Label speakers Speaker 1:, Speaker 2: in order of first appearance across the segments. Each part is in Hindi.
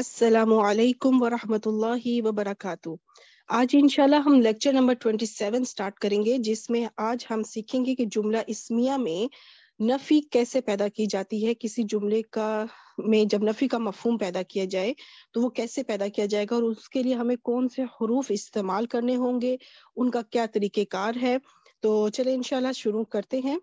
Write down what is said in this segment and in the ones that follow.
Speaker 1: असलकम वरहमतुल्लाहि वबरकातु आज इंशाल्लाह हम lecture number twenty seven start करेंगे जिसमें आज हम सीखेंगे कि जुमला इसमिया में नफ़ी कैसे पैदा की जाती है किसी जुमले का में जब नफ़ी का मफहम पैदा किया जाए तो वो कैसे पैदा किया जाएगा और उसके लिए हमें कौन से हरूफ इस्तेमाल करने होंगे उनका क्या तरीक़ेकार है तो चले इनशाला शुरू करते हैं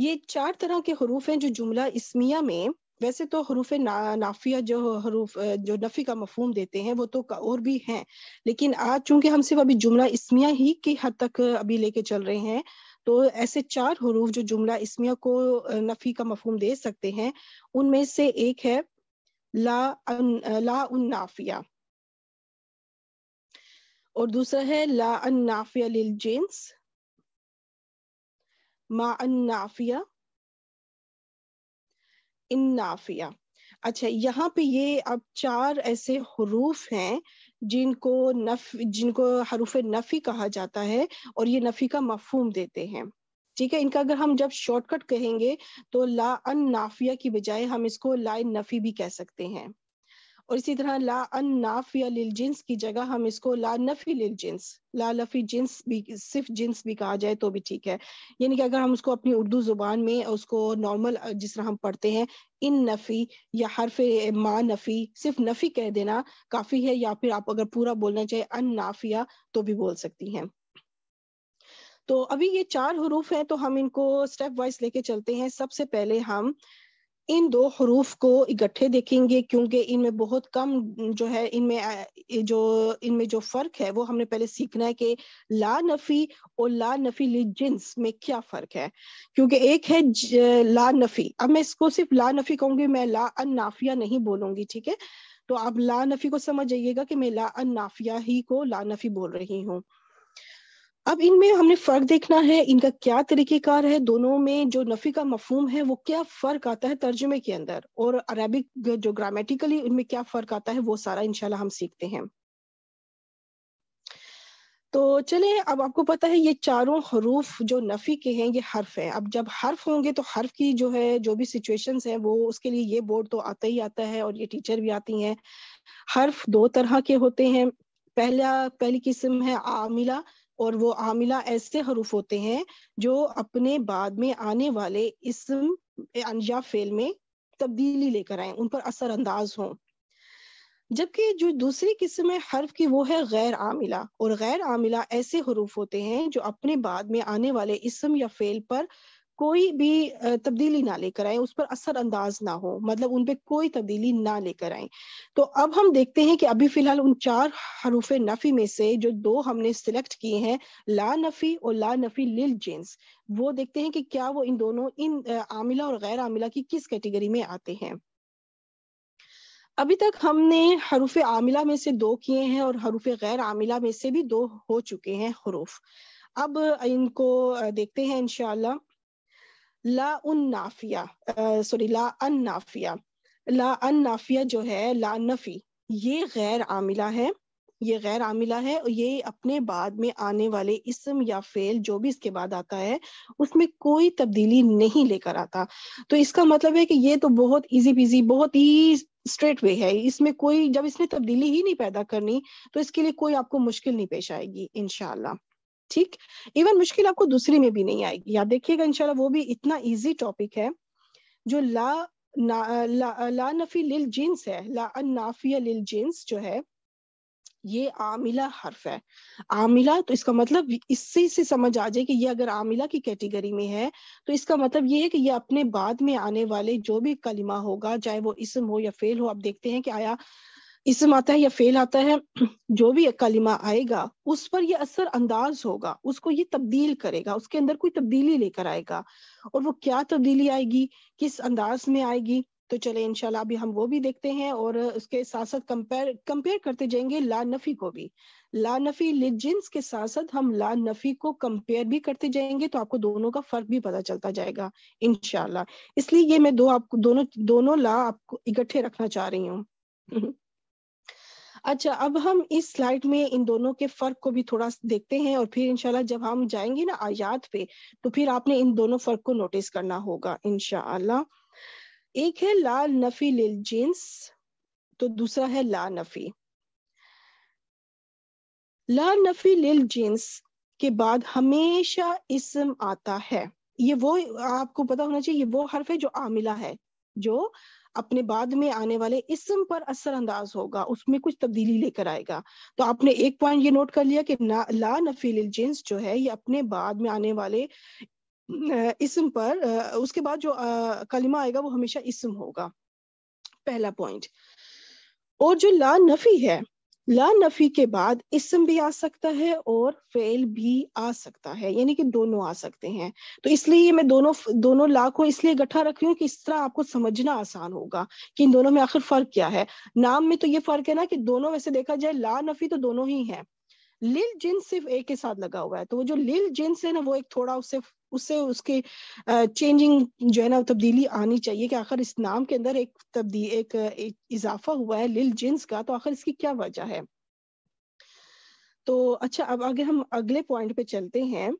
Speaker 1: ये चार तरह के हरूफ हैं जो जुमला इसमिया में वैसे तो हरूफ ना, नाफिया जो हरूफ जो नफ़ी का मफहम देते हैं वो तो और भी हैं लेकिन आज चूंकि हम सिर्फ अभी जुमला इसमिया ही की हद तक अभी लेके चल रहे हैं तो ऐसे चार हरूफ जो जुमला इसमिया को नफ़ी का मफहम दे सकते हैं उनमें से एक है ला अन, ला उन नाफिया और दूसरा है ला अन नाफिया लिल जेंस मा नाफिया इन नाफिया अच्छा यहाँ पे ये अब चार ऐसे हरूफ हैं जिनको नफ जिनको हरूफ नफ़ी कहा जाता है और ये नफ़ी का मफहूम देते हैं ठीक है इनका अगर हम जब शॉर्टकट कहेंगे तो ला अन नाफिया की बजाय हम इसको ला नफ़ी भी कह सकते हैं और इसी तरह ला अन नाफिया लिल जिन्स की जगह हम इसको ला नफी लिल जिन्स ला लफी जिन्स भी सिर्फ जिन्स भी कहा जाए तो भी ठीक है यानी कि अगर हम उसको अपनी उर्दू जुबान में उसको नॉर्मल जिस तरह हम पढ़ते हैं इन नफ़ी या हरफ मा नफ़ी सिर्फ नफ़ी कह देना काफ़ी है या फिर आप अगर पूरा बोलना चाहे अन नाफिया तो भी बोल सकती हैं तो अभी ये चार हरूफ हैं तो हम इनको स्टेप वाइज लेके चलते हैं सबसे पहले हम इन दो हरूफ को इकट्ठे देखेंगे क्योंकि इनमें बहुत कम जो है इनमें जो इनमें जो फर्क है वो हमने पहले सीखना है कि ला नफी और ला नफी ली जिन्स में क्या फर्क है क्योंकि एक है ला नफी अब मैं इसको सिर्फ ला नफी कहूंगी मैं ला अन नाफिया नहीं बोलूंगी ठीक है तो आप ला नफी को समझ जाइएगा कि मैं ला नाफिया ही को ला नफी बोल रही हूँ अब इनमें हमने फर्क देखना है इनका क्या तरीकेकार है दोनों में जो नफी का मफहम है वो क्या फर्क आता है तर्जुमे के अंदर और अरबिक जो ग्रामेटिकली उनमें क्या फर्क आता है वो सारा इनशाला हम सीखते हैं तो चले अब आपको पता है ये चारों हरूफ जो नफ़ी के हैं ये हर्फ है अब जब हर्फ होंगे तो हर्फ की जो है जो भी सिचुएशंस हैं वो उसके लिए ये बोर्ड तो आता ही आता है और ये टीचर भी आती हैं हर्फ दो तरह के होते हैं पहला पहली किस्म है आमिला और वो आमिला ऐसे हरूफ होते हैं जो अपने बाद में आने वाले इसम या फेल में तब्दीली लेकर आए उन पर असरअंदाज हो जबकि जो दूसरी किस्म है हर्फ की वो है गैर आमिला और गैर आमिला ऐसे हरूफ होते हैं जो अपने बाद में आने वाले इसम या फेल पर कोई भी तब्दीली ना लेकर आए उस पर असर अंदाज ना हो मतलब उन पर कोई तब्दीली ना लेकर आए तो अब हम देखते हैं कि अभी फिलहाल उन चार हरूफ नफ़ी में से जो दो हमने सिलेक्ट किए हैं ला नफ़ी और ला नफ़ी लिल जेंस वो देखते हैं कि क्या वो इन दोनों इन आमिला और गैर आमिला की किस कैटेगरी में आते हैं अभी तक हमने हरूफ आमिला में से दो किए हैं और हरूफ गैर आमिला में से भी दो हो चुके हैं हरूफ अब इनको देखते हैं इनशाला ला उन नाफिया सॉरी ला अन नाफिया ला अन नाफिया जो है ला नफी ये गैर आमिला है ये गैर आमिला है और ये अपने बाद में आने वाले इसम या फेल जो भी इसके बाद आता है उसमें कोई तब्दीली नहीं लेकर आता तो इसका मतलब है कि ये तो बहुत इजी पीजी बहुत ही स्ट्रेट वे है इसमें कोई जब इसने तब्दीली ही नहीं पैदा करनी तो इसके लिए कोई आपको मुश्किल नहीं पेश आएगी इनशाला ठीक इवन मुश्किल आपको दूसरी में भी नहीं आएगी आप देखिएगा इनशाला वो भी इतना ईजी टॉपिक है जो ला ना, ला, ला नफी लिल जींस है ला नाफिया लिल जींस जो है ये आमिला हर्फ है आमिला तो इसका मतलब इससे से समझ आ जाए कि ये अगर आमिला की कैटेगरी में है तो इसका मतलब ये है कि ये अपने बाद में आने वाले जो भी कलिमा होगा चाहे वो इसम हो या फेल हो आप देखते हैं कि आया इसम आता है या फेल आता है जो भी कलिमा आएगा उस पर यह असर अंदाज होगा उसको ये तब्दील करेगा उसके अंदर कोई तब्दीली लेकर आएगा और वो क्या तब्दीली आएगी किस अंदाज में आएगी तो चले इनशाला अभी हम वो भी देखते हैं और उसके साथ साथ कंपेयर कंपेयर करते जाएंगे ला नफी को भी ला नफी लिजिंस के साथ साथ हम ला नफी को कंपेयर भी करते जाएंगे तो आपको दोनों का फर्क भी पता चलता जाएगा इनशाला इसलिए ये मैं दो आपको दोनों दोनों ला आपको इकट्ठे रखना चाह रही हूँ अच्छा अब हम इस स्लाइड में इन दोनों के फर्क को भी थोड़ा देखते हैं और फिर इनशाला जब हम जाएंगे ना आयात पे तो फिर आपने इन दोनों फर्क को नोटिस करना होगा इनशाला एक है ला नफी लिल जींस तो दूसरा है ला नफी ला नफी लिल जींस के बाद हमेशा इसम आता है ये वो आपको पता होना चाहिए ये वो हर्फ है जो आमिला है जो अपने बाद में आने वाले इसम पर असरअंदाज होगा उसमें कुछ तब्दीली लेकर आएगा तो आपने एक पॉइंट ये नोट कर लिया कि ना ला नफील जिन्स जो है ये अपने बाद में आने वाले इसम पर उसके बाद जो कलिमा आएगा वो हमेशा इसम होगा पहला पॉइंट और जो ला नफी है ला नफी के बाद इसम भी आ सकता है और फेल भी आ सकता है यानी कि दोनों आ सकते हैं तो इसलिए मैं दोनों दोनों ला को इसलिए इकट्ठा रख रही हूँ कि इस तरह आपको समझना आसान होगा कि इन दोनों में आखिर फर्क क्या है नाम में तो ये फर्क है ना कि दोनों वैसे देखा जाए ला नफी तो दोनों ही है लिल जिन सिर्फ ए के साथ लगा हुआ है तो वो जो लिल जिन्स है ना वो एक थोड़ा उससे उससे उसके चेंजिंग जो है ना तब्दीली आनी चाहिए कि आखिर इस नाम के अंदर एक तब्दील एक, एक इजाफा हुआ है लिल जिन्स का तो आखिर इसकी क्या वजह है तो अच्छा अब आगे हम अगले पॉइंट पे चलते हैं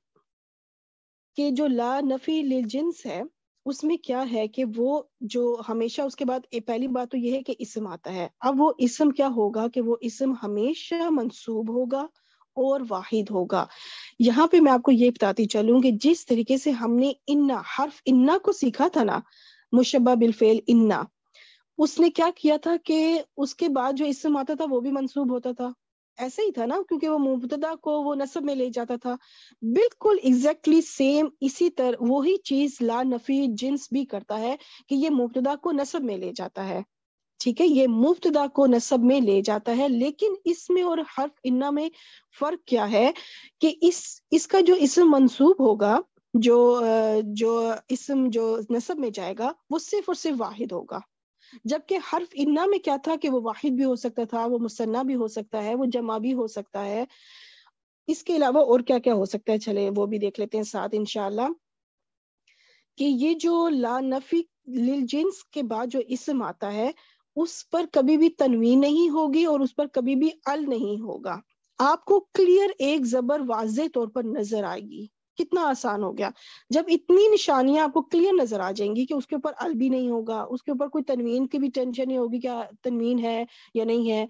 Speaker 1: कि जो ला नफी लिल जिन्स है उसमें क्या है कि वो जो हमेशा उसके बाद पहली बात तो यह है कि इसम आता है अब वो इसम क्या होगा कि वो इसम हमेशा मंसूब होगा और वाहिद होगा यहाँ पे मैं आपको ये बताती चलूँ कि जिस तरीके से हमने इन्ना हर्फ इन्ना को सीखा था ना मुशबा बिलफेल इन्ना उसने क्या किया था कि उसके बाद जो इसम आता था वो भी मंसूब होता था ऐसा ही था ना क्योंकि वो मुबतदा को वो नसब में ले जाता था बिल्कुल एग्जैक्टली exactly सेम इसी तरह वही चीज ला नफी जिन्स भी करता है कि ये मुबतदा को नसब में ले जाता है ठीक है ये मुफ्तदा को नसब में ले जाता है लेकिन इसमें और हर्फ इन्ना में फर्क क्या है कि इस इसका जो इसम मंसूब होगा जो जो इसम जो नसब में जाएगा वो सिर्फ और सिर्फ वाहिद होगा जबकि हर्फ इन्ना में क्या था कि वो वाहिद भी हो सकता था वो मुसन्ना भी हो सकता है वो जमा भी हो सकता है इसके अलावा और क्या क्या हो सकता है चले वो भी देख लेते हैं साथ इनशाला कि ये जो ला नफी लिल जिन्स के बाद जो इसम आता है उस पर कभी भी तनवी नहीं होगी और उस पर कभी भी अल नहीं होगा आपको क्लियर एक जबर वाज तौर पर नजर आएगी कितना आसान हो गया जब इतनी निशानियां आपको क्लियर नजर आ जाएंगी कि उसके ऊपर अल भी नहीं होगा उसके ऊपर कोई तनवीन की भी टेंशन नहीं होगी क्या तनवीन है या नहीं है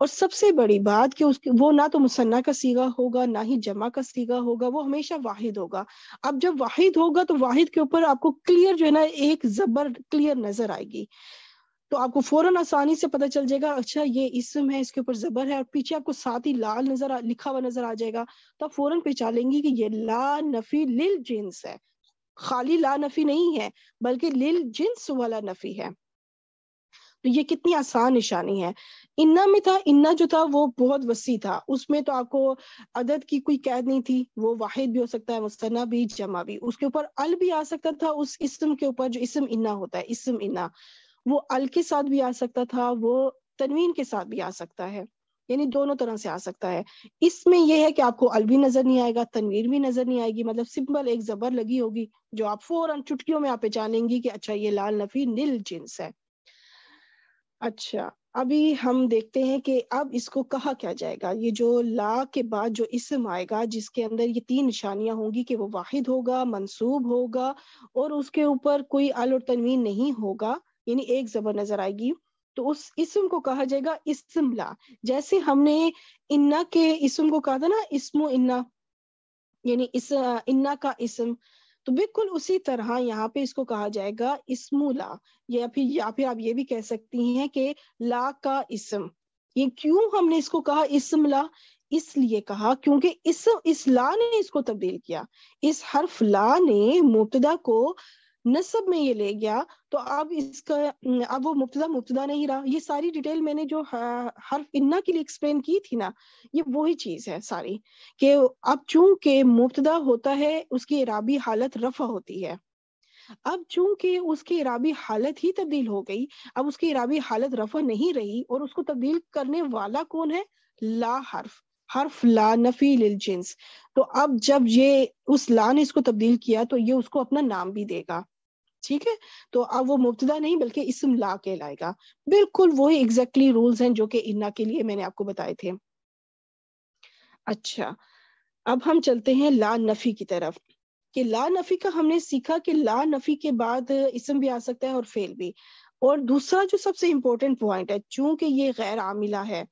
Speaker 1: और सबसे बड़ी बात कि उसके वो ना तो मुसन्ना का सीगा होगा ना ही जमा का सीगा होगा वो हमेशा वाहिद होगा अब जब वाहिद होगा तो वाहिद के ऊपर आपको क्लियर जो है ना एक जबर क्लियर नजर आएगी तो आपको फौरन आसानी से पता चल जाएगा अच्छा ये इसम है इसके ऊपर जबर है और पीछे आपको साथ ही लाल नजर आ, लिखा हुआ नजर आ जाएगा तो आप फौरन पहचान लेंगे कि ये ला नफी लिल जिन्स है खाली ला नफी नहीं है बल्कि लिल जिन्स वाला नफी है तो ये कितनी आसान निशानी है इन्ना में था इन्ना जो था वो बहुत वसी था उसमें तो आपको अदद की कोई कैद नहीं थी वो वाहिद भी हो सकता है मुस्तना भी जमा भी उसके ऊपर अल भी आ सकता था उस इसम के ऊपर जो इसम इन्ना होता है इसम इन्ना वो अल के साथ भी आ सकता था वो तनवीन के साथ भी आ सकता है यानी दोनों तरह से आ सकता है इसमें यह है कि आपको अल भी नजर नहीं आएगा तनवीर भी नजर नहीं आएगी मतलब सिंपल एक जबर लगी होगी जो आप फौरन चुटकियों में आप पहचानेंगी कि अच्छा ये लाल नफी नील जिन्स है अच्छा अभी हम देखते हैं कि अब इसको कहा क्या जाएगा ये जो ला के बाद जो इसम आएगा जिसके अंदर ये तीन निशानियां होंगी कि वो वाहिद होगा मंसूब होगा और उसके ऊपर कोई अल और तनवीन नहीं होगा यानी एक जबर नजर आएगी तो उस इसम को कहा जाएगा इसमला जैसे हमने इन्ना के इसम को कहा था ना इसमो इन्ना यानी इस इन्ना का इसम तो बिल्कुल उसी तरह यहाँ पे इसको कहा जाएगा इसमूला या फिर या फिर आप ये भी कह सकती हैं कि ला का इसम ये क्यों हमने इसको कहा इसमला इसलिए कहा क्योंकि इस इस ला ने इसको तब्दील किया इस हर्फ ला ने मुबतदा को नसब में ये ले गया तो अब इसका अब वो मुबतदा मुबतदा नहीं रहा ये सारी डिटेल मैंने जो हाँ, हर इन्ना के लिए एक्सप्लेन की थी ना ये वही चीज है सारी कि अब चूंकि मुबतदा होता है उसकी इराबी हालत रफा होती है अब चूंकि उसकी इराबी हालत ही तब्दील हो गई अब उसकी इराबी हालत रफा नहीं रही और उसको तब्दील करने वाला कौन है ला हर्फ हर्फ ला नफी लिल जिन्स तो अब जब ये उस ला ने इसको तब्दील किया तो ये उसको अपना नाम भी देगा ठीक है तो अब वो मुबतदा नहीं बल्कि इसम ला कहलाएगा बिल्कुल वही एग्जैक्टली रूल्स हैं जो कि इन्ना के लिए मैंने आपको बताए थे अच्छा अब हम चलते हैं ला नफी की तरफ कि ला नफी का हमने सीखा कि ला नफी के बाद इसम भी आ सकता है और फेल भी और दूसरा जो सबसे इम्पोर्टेंट पॉइंट है चूंकि ये गैर आमिला है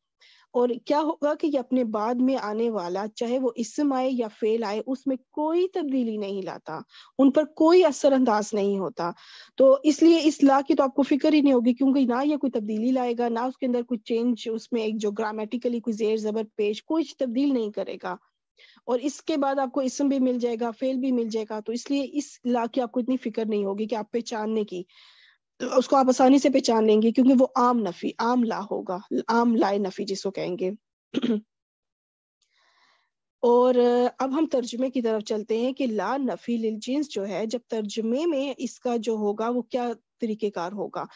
Speaker 1: और क्या होगा कि ये अपने बाद में आने वाला चाहे वो इसम आए या फेल आए उसमें कोई तब्दीली नहीं लाता उन पर कोई असरअंदाज नहीं होता तो इसलिए इस ला की तो आपको फिक्र ही नहीं होगी क्योंकि ना ये कोई तब्दीली लाएगा ना उसके अंदर कोई चेंज उसमें एक जो ग्रामेटिकली कोई जेर जबर पेश कुछ तब्दील नहीं करेगा और इसके बाद आपको इसम भी मिल जाएगा फेल भी मिल जाएगा तो इसलिए इस ला की आपको इतनी फिक्र नहीं होगी कि आप पहचानने की उसको आप आसानी से पहचान लेंगे क्योंकि वो आम नफी आम ला होगा आम लाए नफी जिसको कहेंगे और अब हम तर्जुमे की तरफ चलते हैं कि ला नफी लिल जिन्स जो है जब तर्जुमे में इसका जो होगा वो क्या तरीकेकार होगा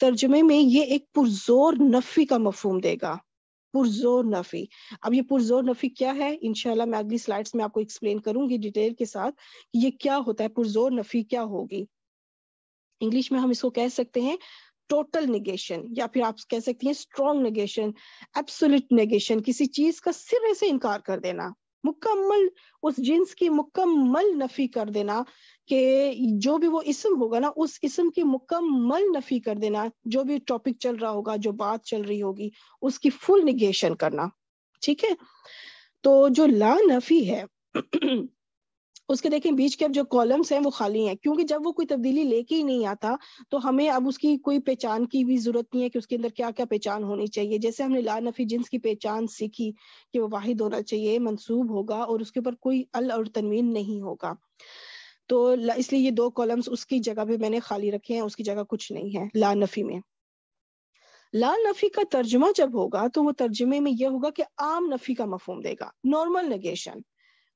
Speaker 1: तर्जुमे में ये एक पुरजोर नफी का मफहम देगा पुरजोर नफी अब ये पुरजोर नफी क्या है इनशाला मैं अगली स्लाइड्स में आपको एक्सप्लेन करूंगी डिटेल के साथ ये क्या होता है पुरजोर नफी क्या होगी इंग्लिश में हम इसको कह सकते हैं टोटल नेगेशन या फिर आप कह सकती हैं स्ट्रॉन्ग नेगेशन एब्सोल्यूट नेगेशन किसी चीज का सिरे से इनकार कर देना मुकम्मल उस जिन्स की मुकम्मल नफी कर देना कि जो भी वो इसम होगा ना उस इसम की मुकम्मल नफी कर देना जो भी टॉपिक चल रहा होगा जो बात चल रही होगी उसकी फुल निगेशन करना ठीक है तो जो ला नफी है उसके देखें बीच के अब जो कॉलम्स हैं वो खाली हैं क्योंकि जब वो कोई तब्दीली लेके ही नहीं आता तो हमें अब उसकी कोई पहचान की भी जरूरत नहीं है कि उसके अंदर क्या क्या पहचान होनी चाहिए जैसे हमने ला नफी जिन्स की पहचान सीखी कि वो वाहिद होना चाहिए मनसूब होगा और उसके ऊपर कोई अल और तनवीन नहीं होगा तो इसलिए ये दो कॉलम्स उसकी जगह पे मैंने खाली रखे हैं उसकी जगह कुछ नहीं है ला नफी में ला नफी का तर्जमा जब होगा तो वो तर्जुमे में यह होगा कि आम नफी का मफहम देगा नॉर्मल नगेशन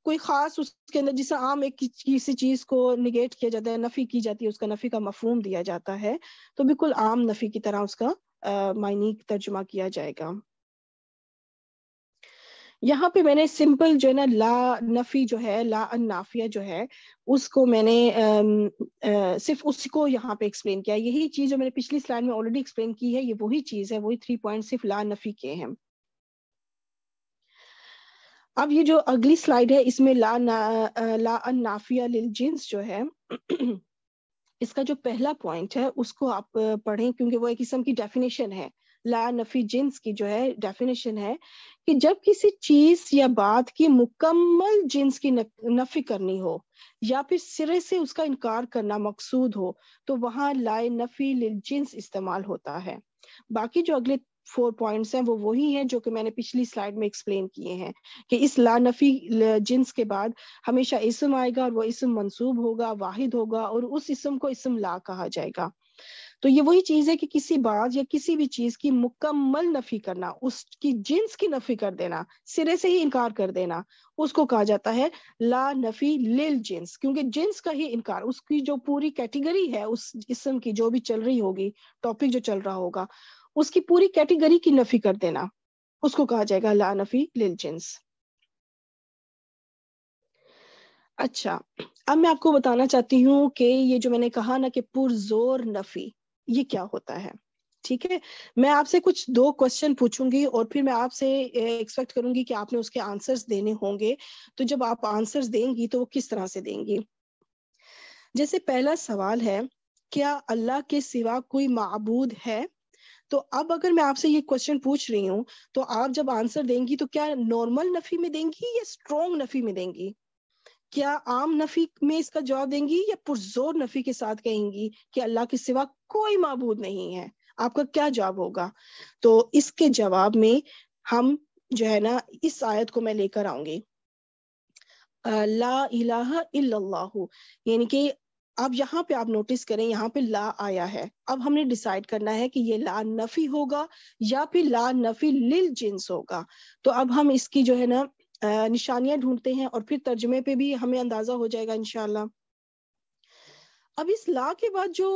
Speaker 1: कोई खास उसके अंदर जिसे आम एक किसी चीज को निगेट किया जाता है नफी की जाती है उसका नफी का मफहूम दिया जाता है तो बिल्कुल आम नफी की तरह उसका मायने तर्जुमा किया जाएगा यहाँ पे मैंने सिंपल जो है ना ला नफी जो है ला अन्नाफिया जो है उसको मैंने आ, आ, सिर्फ उसको यहाँ पे एक्सप्लेन किया यही चीज जो मैंने पिछली स्लाइड में ऑलरेडी एक्सप्लेन की है ये वही चीज है वही थ्री पॉइंट सिर्फ ला नफी के हैं अब ये जो अगली स्लाइड है इसमें ला ना ला अन नाफिया लिल जींस जो है इसका जो पहला पॉइंट है उसको आप पढ़ें क्योंकि वो एक किस्म की डेफिनेशन है ला नफी जींस की जो है डेफिनेशन है कि जब किसी चीज या बात की मुकम्मल जींस की नफी करनी हो या फिर सिरे से उसका इनकार करना मकसूद हो तो वहां लाए नफी लिल जींस इस्तेमाल होता है बाकी जो अगले फोर पॉइंट्स हैं वो वही हैं जो कि मैंने पिछली स्लाइड में एक्सप्लेन किए हैं कि इस लानफी जिन्स के बाद हमेशा इसम आएगा और वो इसम मंसूब होगा वाहिद होगा और उस इसम को इसम ला कहा जाएगा तो ये वही चीज है कि किसी बात या किसी भी चीज की मुकम्मल नफी करना उसकी जिन्स की नफी कर देना सिरे से ही इनकार कर देना उसको कहा जाता है ला नफी लिल जिन्स क्योंकि जिन्स का ही इनकार उसकी जो पूरी कैटेगरी है उस इसम की जो भी चल रही होगी टॉपिक जो चल रहा होगा उसकी पूरी कैटेगरी की नफी कर देना उसको कहा जाएगा ला नफी लिल जिन्स अच्छा अब मैं आपको बताना चाहती हूँ कि ये जो मैंने कहा ना कि पुरजोर नफी ये क्या होता है ठीक है मैं आपसे कुछ दो क्वेश्चन पूछूंगी और फिर मैं आपसे एक्सपेक्ट करूंगी कि आपने उसके आंसर्स देने होंगे तो जब आप आंसर्स देंगी तो वो किस तरह से देंगी जैसे पहला सवाल है क्या अल्लाह के सिवा कोई मबूद है तो अब अगर मैं आपसे ये क्वेश्चन पूछ रही हूँ तो आप जब आंसर देंगी तो क्या नॉर्मल नफी में देंगी या स्ट्रोंग नफी में देंगी क्या आम नफी में इसका जवाब देंगी या पुरजोर नफी के साथ कहेंगी कि अल्लाह के सिवा कोई मबूद नहीं है आपका क्या जवाब होगा तो इसके जवाब में हम जो है ना इस आयत को मैं लेकर आऊंगी ला इलाहा इल्लल्लाहु यानी कि अब यहाँ पे आप नोटिस करें यहाँ पे ला आया है अब हमने डिसाइड करना है कि ये ला नफी होगा या फिर ला नफी लिल जिन्स होगा तो अब हम इसकी जो है ना निशानियां ढूंढते हैं और फिर तर्जमे पे भी हमें अंदाजा हो जाएगा इनशाला अब इस ला के बाद जो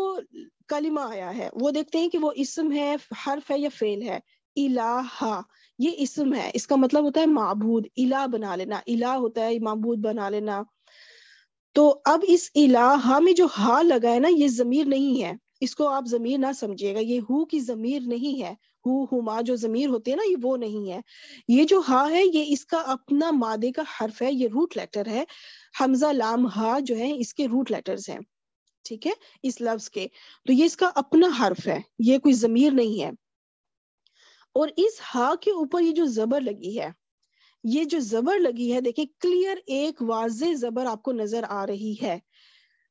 Speaker 1: कलिमा आया है वो देखते हैं कि वो इसम है हर्फ है या फेल है इलाहा ये इसम है इसका मतलब होता है माबूद इला बना लेना इला होता है माबूद बना लेना तो अब इस इलाहा में जो हा लगा है ना ये जमीर नहीं है इसको आप जमीर ना समझिएगा ये हु की जमीर नहीं है हु हुमा जो जमीर होते हैं ना ये वो नहीं है ये जो हा है ये इसका अपना मादे का हर्फ है ये रूट लेटर है हमजा लाम हा जो है इसके रूट लेटर्स हैं ठीक है इस लफ्ज के तो ये इसका अपना हर्फ है ये कोई जमीर नहीं है और इस हा के ऊपर ये जो जबर लगी है ये जो जबर लगी है देखिए क्लियर एक वाजे जबर आपको नजर आ रही है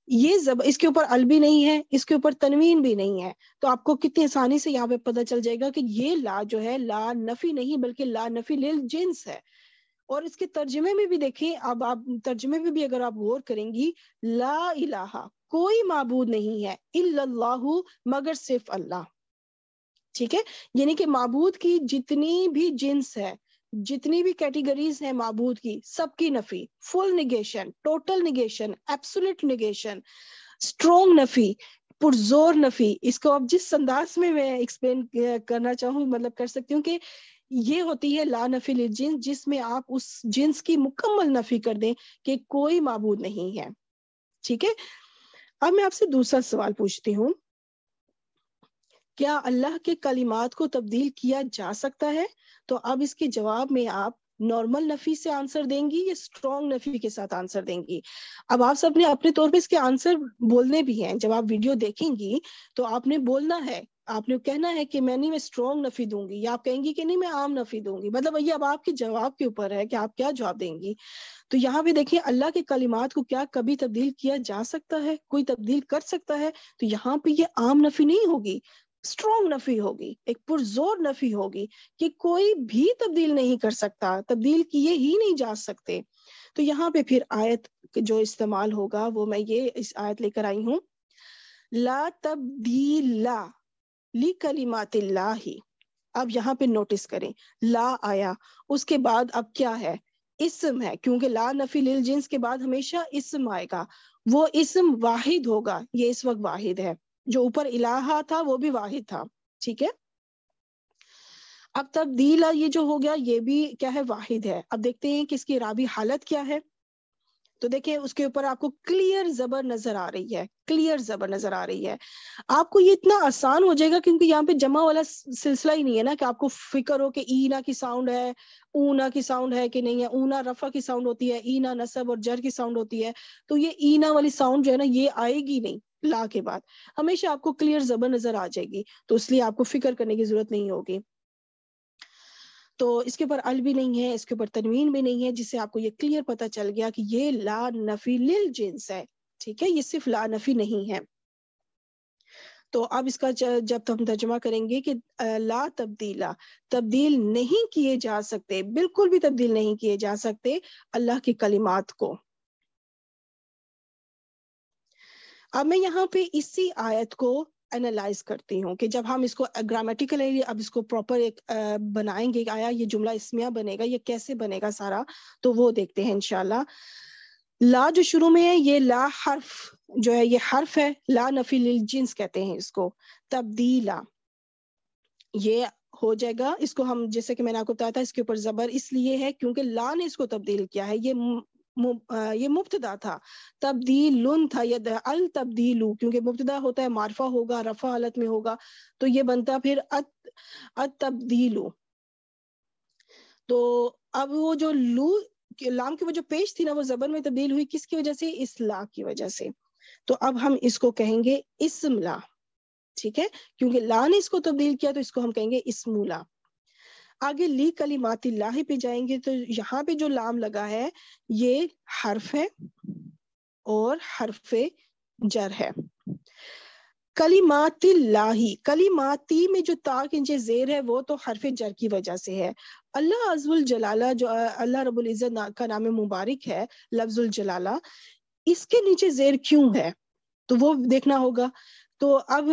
Speaker 1: ये जब इसके ऊपर अल भी नहीं है इसके ऊपर तनवीन भी नहीं है तो आपको कितनी आसानी से यहाँ पे पता चल जाएगा कि ये ला जो है ला नफी नहीं बल्कि ला नफी लिल जिन्स है और इसके तर्जमे में भी देखें अब आप तर्जमे में भी अगर आप गौर करेंगी ला इलाहा कोई माबूद नहीं है इल्लाहु मगर सिर्फ अल्लाह ठीक है यानी कि माबूद की जितनी भी जिन्स है जितनी भी कैटेगरीज है मबूद की सबकी नफी full negation total negation absolute negation strong नफी पुरजोर नफी इसको अब जिस अंदाज में मैं एक्सप्लेन करना चाहूँ मतलब कर सकती हूँ कि ये होती है ला नफी जिन्स जिसमें आप उस जिन्स की मुकम्मल नफी कर दें कि कोई मबूद नहीं है ठीक है अब मैं आपसे दूसरा सवाल पूछती हूँ क्या अल्लाह के कलिमात को तब्दील किया जा सकता है तो अब इसके जवाब में आप नॉर्मल नफी से आंसर देंगी या स्ट्रॉन्ग नफी के साथ आंसर देंगी अब आप सबने अपने तौर पे इसके आंसर बोलने भी हैं जब आप वीडियो देखेंगी तो आपने बोलना है आपने कहना है कि मैं नहीं मैं स्ट्रॉन्ग नफी दूंगी या आप कहेंगी कि नहीं मैं आम नफी दूंगी मतलब ये अब आपके जवाब के ऊपर है कि आप क्या जवाब देंगी तो यहाँ पे देखिए अल्लाह के कलिमात को क्या कभी तब्दील किया जा सकता है कोई तब्दील कर सकता है तो यहाँ पे ये आम नफी नहीं होगी स्ट्रॉन्ग नफी होगी एक पुरजोर नफी होगी कि कोई भी तब्दील नहीं कर सकता तब्दील किए ही नहीं जा सकते तो यहाँ पे फिर आयत जो इस्तेमाल होगा वो मैं ये इस आयत लेकर आई हूँ ला तब्दीला ली ला ही अब यहाँ पे नोटिस करें ला आया उसके बाद अब क्या है इसम है क्योंकि ला नफी लिल जिन्स के बाद हमेशा इसम आएगा वो इसम वाहिद होगा ये इस वक्त वाहिद है जो ऊपर इलाहा था वो भी वाहिद था ठीक है अब तक दीला ये जो हो गया ये भी क्या है वाहिद है अब देखते हैं कि इसकी राबी हालत क्या है तो देखिये उसके ऊपर आपको क्लियर जबर नजर आ रही है क्लियर जबर नजर आ रही है आपको ये इतना आसान हो जाएगा क्योंकि यहाँ पे जमा वाला सिलसिला ही नहीं है ना कि आपको फिक्र हो कि ईना की साउंड है ऊना की साउंड है कि नहीं है ऊना रफा की साउंड होती है ईना नसब और जर की साउंड होती है तो ये ईना वाली साउंड जो है ना ये आएगी नहीं ला के बाद हमेशा आपको क्लियर जबर नजर आ जाएगी तो इसलिए आपको फिक्र करने की जरूरत नहीं होगी तो इसके ऊपर अल भी नहीं है इसके ऊपर तनवीन भी नहीं है जिससे आपको ये क्लियर पता चल गया कि ये ला नफी लिल जिन्स है ठीक है ये सिर्फ ला नफी नहीं है तो अब इसका जब हम तर्जमा करेंगे कि ला तब्दीला तब्दील नहीं किए जा सकते बिल्कुल भी तब्दील नहीं किए जा सकते अल्लाह के कलिमात को अब मैं यहाँ पे इसी आयत को एनालाइज करती हूँ कि जब हम इसको ग्रामेटिकली uh, अब इसको प्रॉपर एक uh, बनाएंगे आया ये जुमला इसमिया बनेगा ये कैसे बनेगा सारा तो वो देखते हैं इनशाला ला जो शुरू में है ये ला हर्फ जो है ये हर्फ है ला नफी जिन्स कहते हैं इसको तब्दीला ये हो जाएगा इसको हम जैसे कि मैंने आपको बताया था इसके ऊपर जबर इसलिए है क्योंकि ला ने इसको तब्दील किया है ये ये मुफ्तदा था तब्दील था यद अल तब्दीलू क्योंकि मुफ्तदा होता है मारफा होगा रफा हालत में होगा तो ये बनता फिर अत अत तब्दील तो अब वो जो लू लाम की वो जो पेश थी ना वो जबर में तब्दील हुई किसकी वजह से इसला की वजह से तो अब हम इसको कहेंगे इसमला ठीक है क्योंकि ला ने इसको तब्दील किया तो इसको हम कहेंगे इसमूला आगे ली कलीमाती लाही पे जाएंगे तो यहाँ पे जो लाम लगा है ये हर्फ है और हर्फ जर है कलीमाती लाही कलीमाती में जो ताक इंजे जेर है वो तो हरफ जर की वजह से है अल्लाह अजुल जलाला जो अल्लाह रबुल इज़्ज़त ना, का नाम मुबारक है लफ्जुल जलाला इसके नीचे जेर क्यों है तो वो देखना होगा तो अब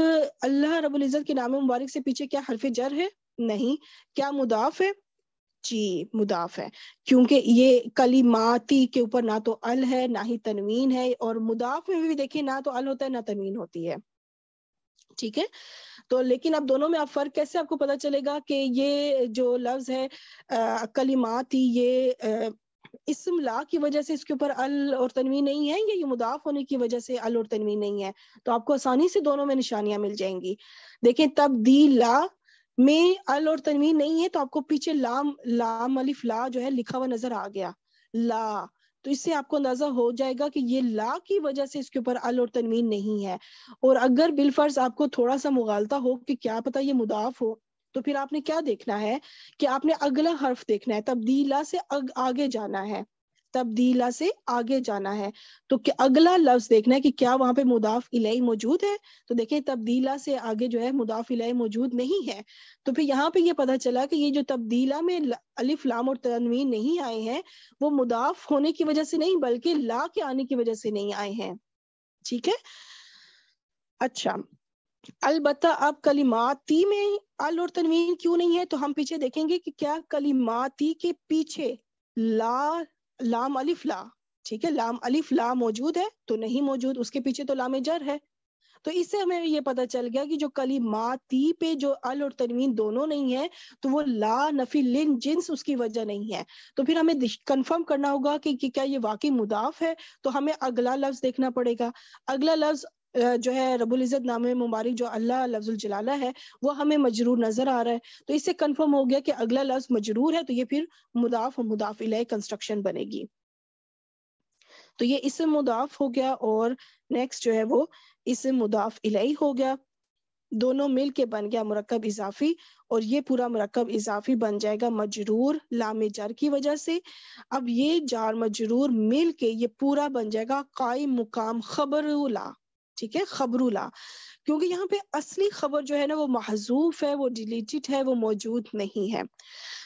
Speaker 1: अल्लाह रबुल इज़्ज़त के नाम मुबारक से पीछे क्या हरफ जर है नहीं क्या मुदाफ है जी मुदाफ है क्योंकि ये कलीमाती के ऊपर ना तो अल है ना ही तनवीन है और मुदाफ में भी देखिए ना तो अल होता है ना तनवीन होती है ठीक है तो लेकिन अब दोनों में आप फर्क कैसे आपको पता चलेगा कि ये जो लफ्ज है आ, कलीमात ये आ, इसम ला की वजह से इसके ऊपर अल और तनवीन नहीं है या ये मुदाफ होने की वजह से अल और तनवीन नहीं है तो आपको आसानी से दोनों में निशानियां मिल जाएंगी देखें तब दी ला में अल और तनवीन नहीं है तो आपको पीछे लाम लाम अलिफ ला जो है लिखा हुआ नजर आ गया ला तो इससे आपको अंदाजा हो जाएगा कि ये ला की वजह से इसके ऊपर अल और तनवीन नहीं है और अगर बिलफर्ज आपको थोड़ा सा मुगालता हो कि क्या पता ये मुदाफ हो तो फिर आपने क्या देखना है कि आपने अगला हर्फ देखना है तब्दीला से अग, आगे जाना है तब्दीला से आगे जाना है तो अगला लफ्ज देखना है कि क्या वहां पे मुदाफ इलाई मौजूद है तो देखें तब्दीला से आगे जो है मुदाफ इलाई मौजूद नहीं है तो फिर यहाँ पे ये यह पता चला कि ये जो तब्दीला में अलिफ लाम और तनवीन नहीं आए हैं वो मुदाफ होने की वजह से नहीं बल्कि ला के आने की वजह से नहीं आए हैं ठीक है अच्छा अलबत् अब कलिमाती में अल और तनवीन क्यों नहीं है तो हम पीछे देखेंगे कि क्या कलिमाती के पीछे ला लाम अलिफ ला ठीक है लाम अलिफ ला मौजूद है तो नहीं मौजूद उसके पीछे तो लाम जर है तो इससे हमें ये पता चल गया कि जो कली ती पे जो अल और तनवीन दोनों नहीं है तो वो ला नफी लिन जिन्स उसकी वजह नहीं है तो फिर हमें कंफर्म करना होगा कि, कि क्या ये वाकई मुदाफ है तो हमें अगला लफ्ज देखना पड़ेगा अगला लफ्ज जो है रबुल इज़्ज़त नामे मुबारक जो अल्लाह लफ्जुल जलाला है वो हमें मजरूर नजर आ रहा है तो इससे कंफर्म हो गया कि अगला लफ्ज मजरूर है तो ये फिर मुदाफ मुदाफ इलाही कंस्ट्रक्शन बनेगी तो ये इसम मुदाफ हो गया और नेक्स्ट जो है वो इसम मुदाफ इलाही हो गया दोनों मिल के बन गया मरकब इजाफी और ये पूरा मरकब इजाफी बन जाएगा मजरूर लामे जर की वजह से अब ये जार मजरूर मिल के ये पूरा बन जाएगा कायम मुकाम खबरुला ठीक है खबरूला क्योंकि यहाँ पे असली खबर जो है ना वो महजूफ है वो डिलीटेड है वो मौजूद नहीं है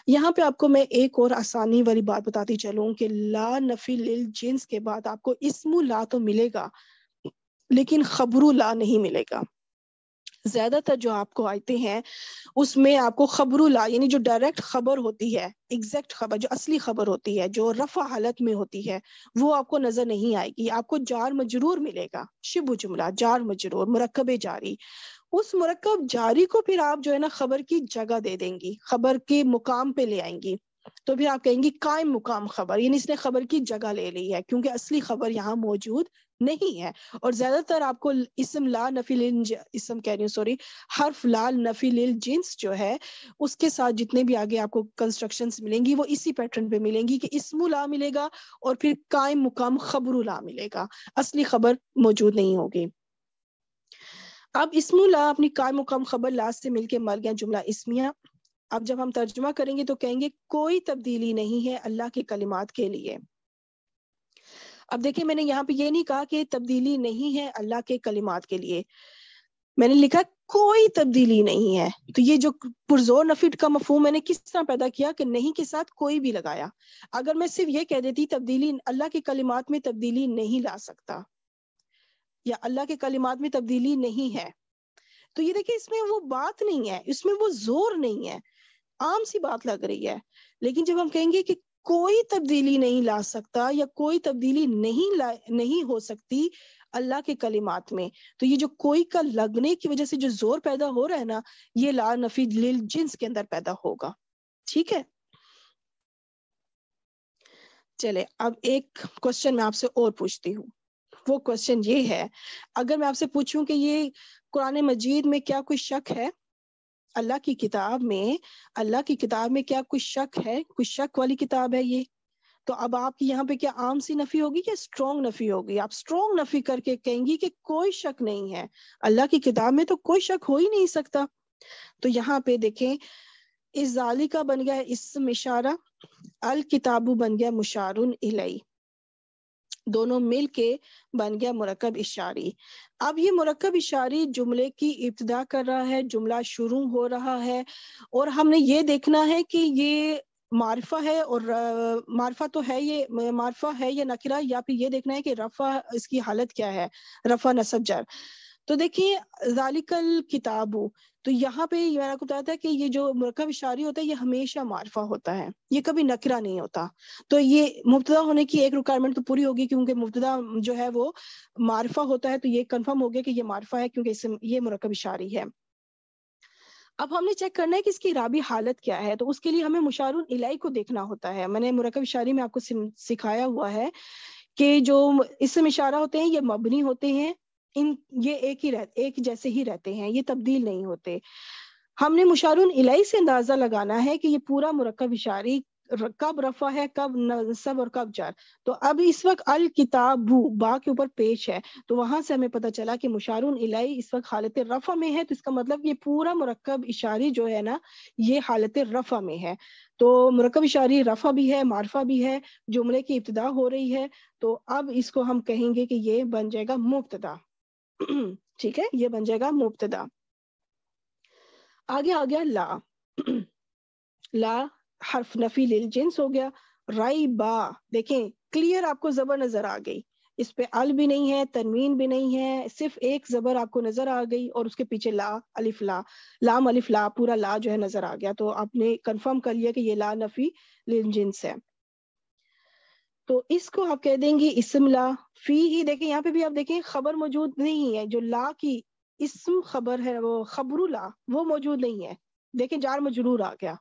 Speaker 1: यहाँ पे आपको मैं एक और आसानी वाली बात बताती चलूँ कि ला नफी लिल जिन्स के बाद आपको इसमु ला तो मिलेगा लेकिन खबरू ला नहीं मिलेगा ज्यादातर जो आपको आते हैं उसमें आपको खबरुला यानी जो डायरेक्ट खबर होती है एग्जैक्ट खबर जो असली खबर होती है जो रफा हालत में होती है वो आपको नजर नहीं आएगी आपको जार मजरूर मिलेगा शिब जुमला जार मजरूर मरकब जारी उस मरकब जारी को फिर आप जो है ना खबर की जगह दे देंगी खबर के मुकाम पे ले आएंगी तो फिर आप कहेंगे कायम मुकाम खबर यानी इसने खबर की जगह ले ली है क्योंकि असली खबर यहाँ मौजूद नहीं है और ज्यादातर आपको इसम ला नफी इसम कह रही हूँ सॉरी हर्फ लाल नफी जींस जो है उसके साथ जितने भी आगे आपको कंस्ट्रक्शन मिलेंगी वो इसी पैटर्न पे मिलेंगी कि इसमु ला मिलेगा और फिर कायम मुकाम खबर ला मिलेगा असली खबर मौजूद नहीं होगी अब इसमु ला अपनी कायम मुकाम खबर लास्ट से मिलके मर गया जुमला इसमिया अब जब हम तर्जमा करेंगे तो कहेंगे कोई तब्दीली नहीं है अल्लाह के कलिमात के लिए अब देखिए मैंने यहाँ पे ये नहीं कहा कि तब्दीली नहीं है अल्लाह के कलिमात के लिए मैंने लिखा कोई तब्दीली नहीं है तो ये जो पुरजोर नफीट का मफहम मैंने किस तरह पैदा किया कि नहीं के साथ कोई भी लगाया अगर मैं सिर्फ ये कह देती तब्दीली अल्लाह के कलिमात में तब्दीली नहीं ला सकता या अल्लाह के कलिमात में तब्दीली नहीं है तो ये देखिए इसमें वो बात नहीं है इसमें वो जोर नहीं है आम सी बात लग रही है लेकिन जब हम कहेंगे कि कोई तब्दीली नहीं ला सकता या कोई तब्दीली नहीं ला नहीं हो सकती अल्लाह के कलिमात में तो ये जो कोई का लगने की वजह से जो जोर पैदा हो रहा है ना ये ला नफी लिल जिन्स के अंदर पैदा होगा ठीक है चले अब एक क्वेश्चन मैं आपसे और पूछती हूँ वो क्वेश्चन ये है अगर मैं आपसे पूछूं कि ये कुरान मजीद में क्या कोई शक है अल्लाह की किताब में अल्लाह की किताब में क्या कुछ शक है कुछ शक वाली किताब है ये तो अब आपकी यहाँ पे क्या आम सी नफी होगी या स्ट्रॉन्ग नफी होगी आप स्ट्रॉन्ग नफी करके कहेंगी कि कोई शक नहीं है अल्लाह की किताब में तो कोई शक हो ही नहीं सकता तो यहाँ पे देखें इस जाली का बन गया इस मिशारा अल किताबू बन गया मुशारुन इलाई दोनों मिल के बन गया मरकब इशारी अब ये मरकब इशारी जुमले की इब्तदा कर रहा है जुमला शुरू हो रहा है और हमने ये देखना है कि ये मारफा है और मारफा तो है ये मारफा है या नकिरा या फिर ये देखना है कि रफा इसकी हालत क्या है रफा नसब जर तो देखिए जालिकल किताबू तो यहाँ पे मैंने आपको बताया था कि ये जो मरकब इशारी होता है ये हमेशा मारफा होता है ये कभी नकरा नहीं होता तो ये मुबतदा होने की एक रिक्वायरमेंट तो पूरी होगी क्योंकि मुबतदा जो है वो मारफा होता है तो ये कन्फर्म हो गया कि ये मारफा है क्योंकि इससे ये मरकब इशारी है अब हमने चेक करना है कि इसकी राबी हालत क्या है तो उसके लिए हमें मुशारुन इलाई को देखना होता है मैंने मुरकब इशारी में आपको सिखाया हुआ है कि जो इसम इशारा होते हैं ये मबनी होते हैं इन ये एक ही रह एक जैसे ही रहते हैं ये तब्दील नहीं होते हमने मुशारुन इलाई से अंदाजा लगाना है कि ये पूरा मुरकब इशारी कब रफा है कब नसब और कब जार तो अब इस वक्त अल किताबू बा के ऊपर पेश है तो वहां से हमें पता चला कि मुशारुन इलाई इस वक्त हालत रफा में है तो इसका मतलब ये पूरा मरकब इशारी जो है ना ये हालत रफा में है तो मुरकब इशारी रफा भी है मारफा भी है जुमले की इब्तदा हो रही है तो अब इसको हम कहेंगे कि ये बन जाएगा मुबतदा ठीक है ये बन जाएगा मुबतदा आगे आ गया ला ला हर्फ नफी लिल जिन्स हो गया राई बा देखें क्लियर आपको जबर नजर आ गई इस पे अल भी नहीं है तनवीन भी नहीं है सिर्फ एक जबर आपको नजर आ गई और उसके पीछे ला अलिफ ला लाम अलिफ ला पूरा ला जो है नजर आ गया तो आपने कंफर्म कर लिया कि ये ला नफी लिल जिन्स है तो इसको आप कह देंगे इसमला फी ही देखें यहाँ पे भी आप देखें खबर मौजूद नहीं है जो ला की इसम खबर है वो खबरुला वो मौजूद नहीं है देखें जार मजरूर आ गया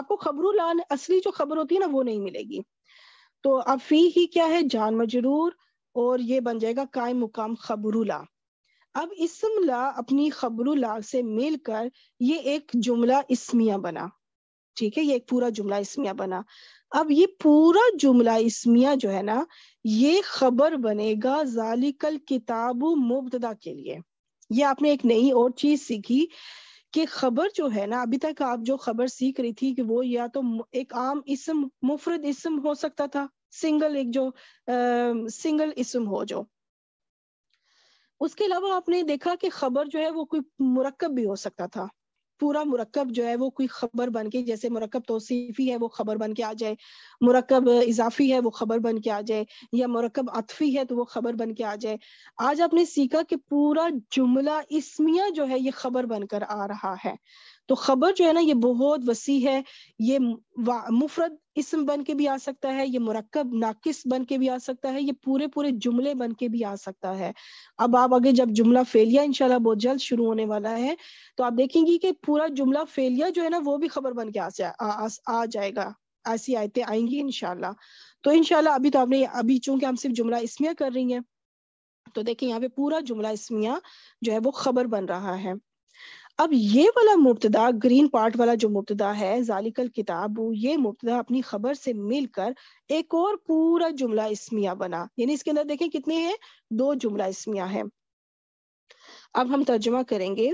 Speaker 1: आपको खबरुला असली जो खबर होती है ना वो नहीं मिलेगी तो अब फी ही क्या है जान मजरूर और ये बन जाएगा कायम मुकाम खबरुला अब इसमला अपनी खबरुला से मिलकर ये एक जुमला इसमिया बना ठीक है ये एक पूरा जुमला इसमिया बना अब ये पूरा जुमला इसमिया जो है ना ये खबर बनेगा जालिकल किताब मुबतदा के लिए ये आपने एक नई और चीज सीखी कि खबर जो है ना अभी तक आप जो खबर सीख रही थी कि वो या तो एक आम इसम मुफरद इसम हो सकता था सिंगल एक जो आ, सिंगल इसम हो जो उसके अलावा आपने देखा कि खबर जो है वो कोई मुरक्कब भी हो सकता था पूरा मुरक्ब जो है वो कोई खबर बन के जैसे मुरक्ब तोसीफ़ी है वो खबर बन के आ जाए मुरक्ब इजाफी है वो खबर बन के आ जाए या मुरक्ब अतफी है तो वो खबर बन के आ जाए आज आपने सीखा कि पूरा जुमला इसमिया जो है ये खबर बनकर आ रहा है तो खबर जो है ना ये बहुत वसी है ये मुफरत इसम बन के भी आ सकता है ये मरकब नाकिस बन के भी आ सकता है ये पूरे पूरे जुमले बन के भी आ सकता है अब आप आगे जब जुमला फेलिया इनशाला बहुत जल्द शुरू होने वाला है तो आप देखेंगी कि पूरा जुमला फेलिया जो है ना वो भी खबर बन के आ, आ, आ जाएगा ऐसी आयतें आएंगी इनशाला तो इनशाला अभी तो आपने अभी चूंकि हम सिर्फ जुमला इसमिया कर रही हैं तो देखिए यहाँ पे पूरा जुमला इसमिया जो है वो खबर बन रहा है अब ये वाला मुबतदा ग्रीन पार्ट वाला जो मुबतदा है जालिकल किताब ये मुबतदा अपनी खबर से मिलकर एक और पूरा जुमला इसमिया बना यानी इसके अंदर देखें कितने हैं दो जुमला इसमिया है अब हम तर्जुमा करेंगे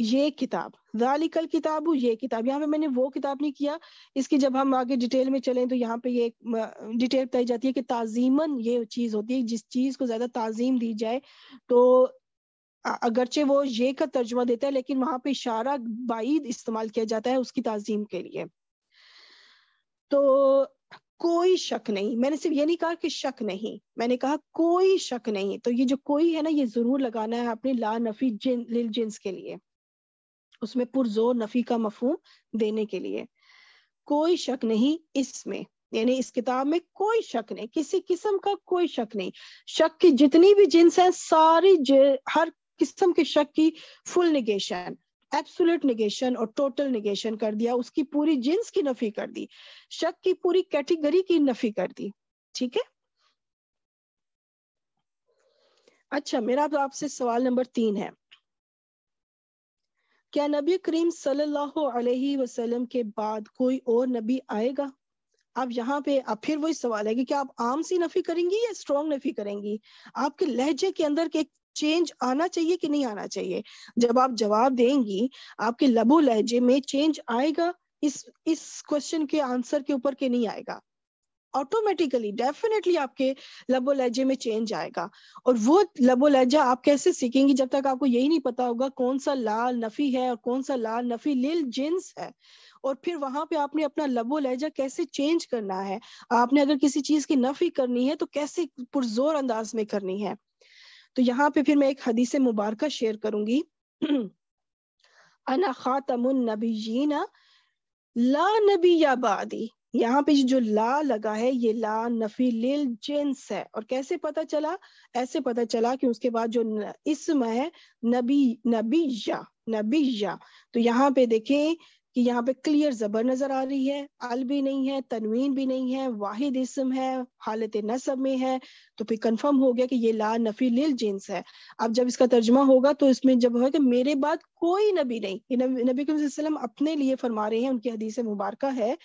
Speaker 1: ये किताब जालिकल किताब ये किताब यहाँ पे मैंने वो किताब नहीं किया इसकी जब हम आगे डिटेल में चलें तो यहाँ पे ये डिटेल बताई जाती है कि ताजीमन ये चीज होती है जिस चीज को ज्यादा ताजीम दी जाए तो अगरचे वो ये का तर्जमा देता है लेकिन वहां पे इशारा बाईद इस्तेमाल किया जाता है उसकी तजीम के लिए तो कोई शक नहीं मैंने सिर्फ ये नहीं कहा कि शक नहीं मैंने कहा कोई शक नहीं तो ये जो कोई है ना ये जरूर लगाना है अपने ला नफी जिन लिल जिन्स के लिए उसमें पुरजोर नफी का मफहम देने के लिए कोई शक नहीं इसमें यानी इस किताब में कोई शक नहीं किसी किस्म का कोई शक नहीं शक की जितनी भी जिन्स है सारी हर किस्म के शक की फुल निगेशन एब्सुलट निगेशन और टोटल निगेशन कर दिया उसकी पूरी जिन्स की नफी कर दी शक की पूरी कैटेगरी की नफी कर दी ठीक है अच्छा मेरा तो आपसे सवाल नंबर तीन है क्या नबी करीम सल्लल्लाहु अलैहि वसल्लम के बाद कोई और नबी आएगा अब यहाँ पे अब फिर वही सवाल है कि क्या आप आम सी नफी करेंगी या स्ट्रॉन्ग नफी करेंगी आपके लहजे के अंदर के चेंज आना चाहिए कि नहीं आना चाहिए जब आप जवाब देंगी आपके लबो लहजे में चेंज आएगा इस इस क्वेश्चन के आंसर के ऊपर के नहीं आएगा ऑटोमेटिकली डेफिनेटली आपके लबो लहजे में चेंज आएगा और वो लबो लहजा आप कैसे सीखेंगी जब तक आपको यही नहीं पता होगा कौन सा लाल नफी है और कौन सा लाल नफी लिल जिन्स है और फिर वहां पे आपने अपना लबो लहजा कैसे चेंज करना है आपने अगर किसी चीज की नफी करनी है तो कैसे पुरजोर अंदाज में करनी है तो यहाँ पे फिर मैं एक हदीस मुबारक शेयर करूंगी अना खातम ला नबी या बादी यहाँ पे जो ला लगा है ये ला नफी लिल जेंस है और कैसे पता चला ऐसे पता चला कि उसके बाद जो इसम है नबी नबी या नबी या तो यहाँ पे देखें कि यहाँ पे क्लियर जबर नजर आ रही है अल भी नहीं है तनवीन भी नहीं है वाहिद इसम है हालत नसब में है तो फिर कंफर्म हो गया कि ये ला नफी लिल जेंस है अब जब इसका तर्जमा होगा तो इसमें जब होगा कि मेरे बाद कोई नबी नहीं नबी करीम अपने लिए फरमा रहे हैं उनकी हदीस मुबारक है